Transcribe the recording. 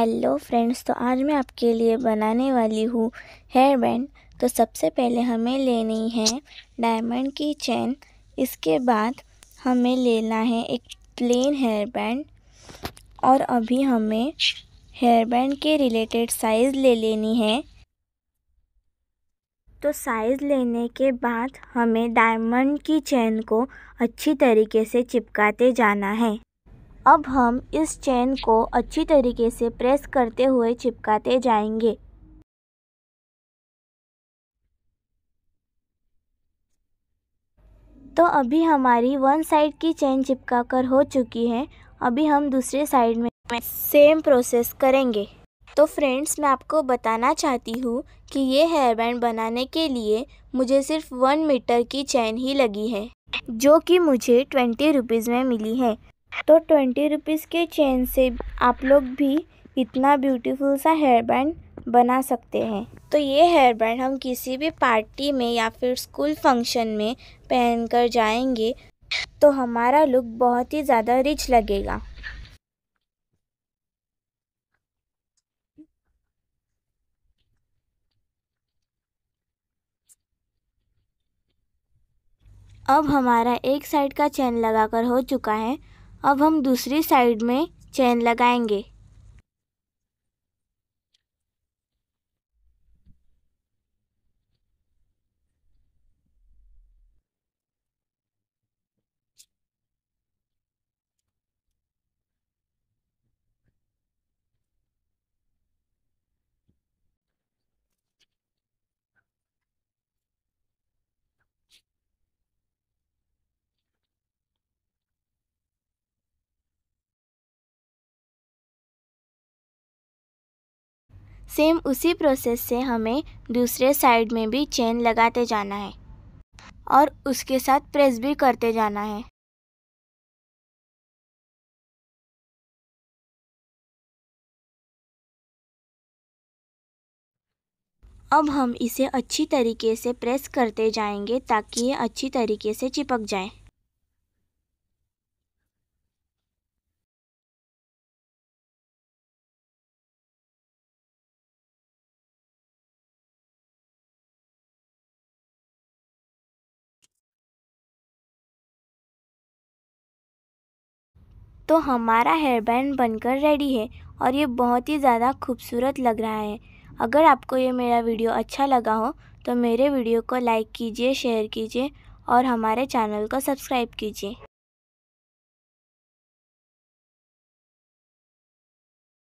hello friends तो आज मैं आपके लिए बनाने वाली हूँ हेयर बैंड तो सबसे पहले हमें लेनी है डायमंड की चेन इसके बाद हमें लेना है एक प्लेन हेयर बैंड और अभी हमें हेयर बैंड के रिलेटेड साइज़ ले लेनी है तो साइज़ लेने के बाद हमें डायमंड की चेन को अच्छी तरीके से चिपकाते जाना है अब हम इस चेन को अच्छी तरीके से प्रेस करते हुए चिपकाते जाएंगे तो अभी हमारी वन साइड की चेन चिपका कर हो चुकी है अभी हम दूसरे साइड में सेम प्रोसेस करेंगे तो फ्रेंड्स मैं आपको बताना चाहती हूँ कि ये हेयर बैंड बनाने के लिए मुझे सिर्फ वन मीटर की चेन ही लगी है जो कि मुझे ट्वेंटी रुपीज़ में मिली है तो ट्वेंटी रुपीज़ के चेन से आप लोग भी इतना ब्यूटीफुल सा हेयर बैंड बना सकते हैं तो ये हेयर बैंड हम किसी भी पार्टी में या फिर स्कूल फंक्शन में पहन कर जाएंगे तो हमारा लुक बहुत ही ज़्यादा रिच लगेगा अब हमारा एक साइड का चेन लगाकर हो चुका है अब हम दूसरी साइड में चैन लगाएंगे सेम उसी प्रोसेस से हमें दूसरे साइड में भी चेन लगाते जाना है और उसके साथ प्रेस भी करते जाना है अब हम इसे अच्छी तरीके से प्रेस करते जाएंगे ताकि ये अच्छी तरीके से चिपक जाए तो हमारा हेयर बैंड बनकर रेडी है और ये बहुत ही ज़्यादा खूबसूरत लग रहा है अगर आपको ये मेरा वीडियो अच्छा लगा हो तो मेरे वीडियो को लाइक कीजिए शेयर कीजिए और हमारे चैनल को सब्सक्राइब कीजिए